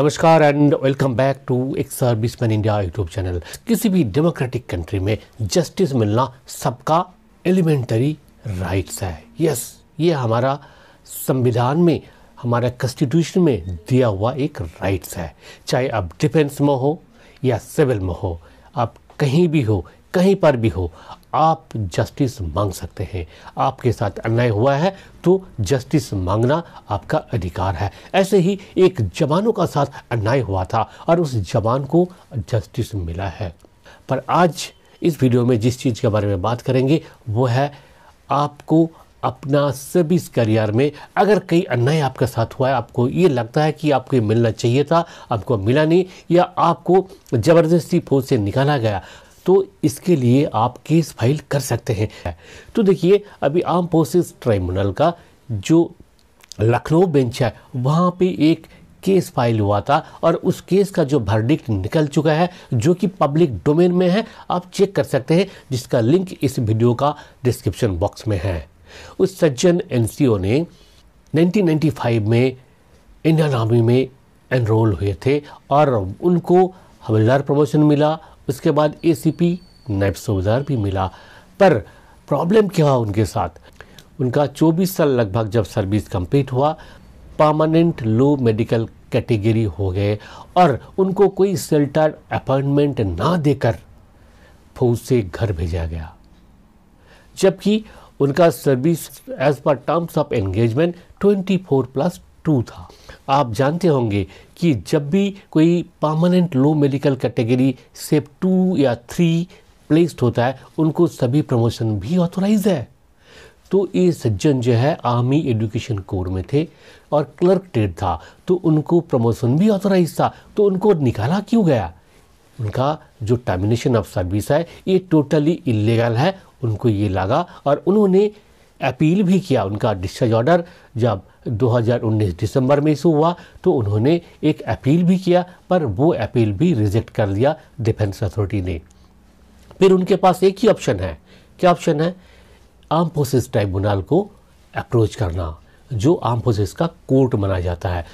नमस्कार and welcome back to एक मैन इंडिया यूट्यूब चैनल किसी भी डेमोक्रेटिक कंट्री में जस्टिस मिलना सबका एलिमेंटरी राइट्स है यस ये हमारा संविधान में हमारे कॉन्स्टिट्यूशन में दिया हुआ एक राइट्स है चाहे आप डिफेंस में हो या सिविल में हो आप कहीं भी हो कहीं पर भी हो आप जस्टिस मांग सकते हैं आपके साथ अन्याय हुआ है तो जस्टिस मांगना आपका अधिकार है ऐसे ही एक जवानों का साथ अन्याय हुआ था और उस जवान को जस्टिस मिला है पर आज इस वीडियो में जिस चीज़ के बारे में बात करेंगे वो है आपको अपना सर्विस करियर में अगर कई अन्याय आपके साथ हुआ है आपको ये लगता है कि आपको ये मिलना चाहिए था आपको मिला नहीं या आपको ज़बरदस्ती फौज से निकाला गया तो इसके लिए आप केस फाइल कर सकते हैं तो देखिए अभी आर्म फोर्सेस ट्राइब्यूनल का जो लखनऊ बेंच है वहाँ पे एक केस फाइल हुआ था और उस केस का जो वर्डिक्ट निकल चुका है जो कि पब्लिक डोमेन में है आप चेक कर सकते हैं जिसका लिंक इस वीडियो का डिस्क्रिप्शन बॉक्स में है उस सज्जन एनसीओ ने 1995 में इंडियन आर्मी में एनरोल हुए थे और उनको हवलदार प्रमोशन मिला उसके बाद ए सी पी नैब सूबेदार भी मिला पर प्रॉब्लम क्या हुआ उनके साथ उनका 24 साल लगभग जब सर्विस कंप्लीट हुआ परमानेंट लो मेडिकल कैटेगरी हो गए और उनको कोई सेल्टर अपॉइंटमेंट ना देकर फौज से घर भेजा गया जबकि उनका सर्विस एज पर terms of engagement 24 plus two था आप जानते होंगे कि जब भी कोई permanent low medical category shape two या थ्री प्लेस्ड होता है उनको सभी प्रमोशन भी ऑथोराइज है तो ये सज्जन जो है आर्मी एजुकेशन कोर में थे और क्लर्क ट्रेड था तो उनको प्रमोशन भी ऑथोराइज था तो उनको निकाला क्यों गया उनका जो टर्मिनेशन ऑफ सर्विस है ये टोटली इलीगल है उनको ये लगा और उन्होंने अपील भी किया उनका डिस्चार्ज ऑर्डर जब 2019 दिसंबर में इशू हुआ तो उन्होंने एक अपील भी किया पर वो अपील भी रिजेक्ट कर दिया डिफेंस अथॉरिटी ने फिर उनके पास एक ही ऑप्शन है क्या ऑप्शन है आर्म फोर्सेज ट्राइब्यूनल को अप्रोच करना जो आर्म फोर्सेज का कोर्ट माना जाता है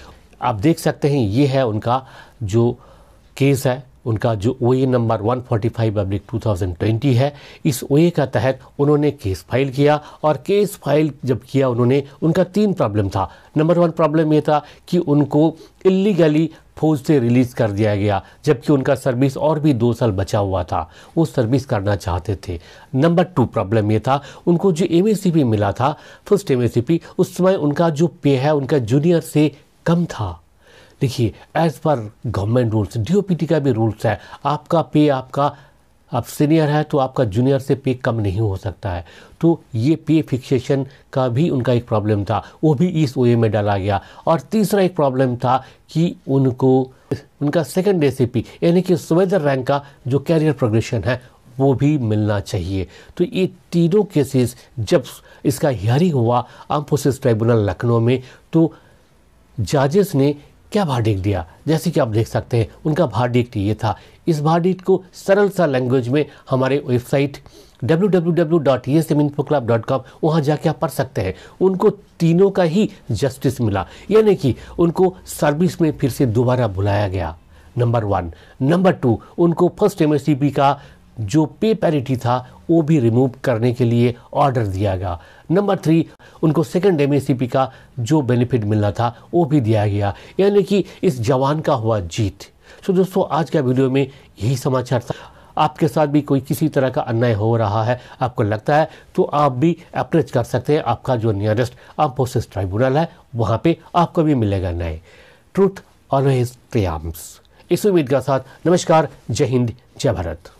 आप देख सकते हैं ये है उनका जो केस है उनका जो O A number 145 forty five oblique two है इस ओ ए का तहत उन्होंने केस फाइल किया और केस फाइल जब किया उन्होंने उनका तीन प्रॉब्लम था नंबर वन प्रॉब्लम ये था कि उनको इलीगली फौज से रिलीज़ कर दिया गया जबकि उनका सर्विस और भी दो साल बचा हुआ था वो सर्विस करना चाहते थे नंबर टू प्रॉब्लम ये था उनको जो एम मिला था फर्स्ट एम उस समय उनका जो पे है उनका जूनियर से कम था देखिए as per government rules DOPT का भी रूल्स है आपका पे आपका आप सीनियर है तो आपका जूनियर से पे कम नहीं हो सकता है तो ये पे फिक्सेशन का भी उनका एक प्रॉब्लम था वो भी इस ओए में डाला गया और तीसरा एक प्रॉब्लम था कि उनको उनका सेकंड पी यानी कि सुवेदर रैंक का जो कैरियर प्रोग्रेशन है वो भी मिलना चाहिए तो ये तीनों केसेस जब इसका हियरिंग हुआ अम्फोसिस ट्राइब्यूनल लखनऊ में तो जजेस ने क्या भाडिक दिया जैसे कि आप देख सकते हैं उनका भार्डिक्ट ये था इस भार्डिक्ट को सरल सा लैंग्वेज में हमारे वेबसाइट कॉम वहाँ जाके आप पढ़ सकते हैं उनको तीनों का ही जस्टिस मिला यानी कि उनको सर्विस में फिर से दोबारा बुलाया गया नंबर वन नंबर टू उनको फर्स्ट एम का जो पे पैरिटी था वो भी रिमूव करने के लिए ऑर्डर दिया गया नंबर थ्री उनको सेकंड एम का जो बेनिफिट मिलना था वो भी दिया गया यानी कि इस जवान का हुआ जीत सो दोस्तों आज का वीडियो में यही समाचार था आपके साथ भी कोई किसी तरह का अन्याय हो रहा है आपको लगता है तो आप भी अप्रोच कर सकते हैं आपका जो नियरेस्ट प्रोसेस ट्राइब्यूनल है वहाँ पे आपको भी मिलेगा न्याय ट्रूथ ऑलवेज प्रयाम्स इस उम्मीद के साथ नमस्कार जय हिंद जय भारत